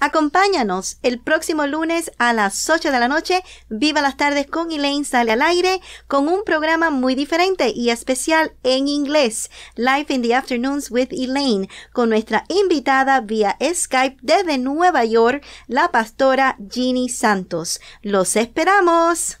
Acompáñanos el próximo lunes a las 8 de la noche, Viva las tardes con Elaine sale al aire con un programa muy diferente y especial en inglés, Life in the Afternoons with Elaine, con nuestra invitada vía Skype desde Nueva York, la pastora Ginny Santos. Los esperamos.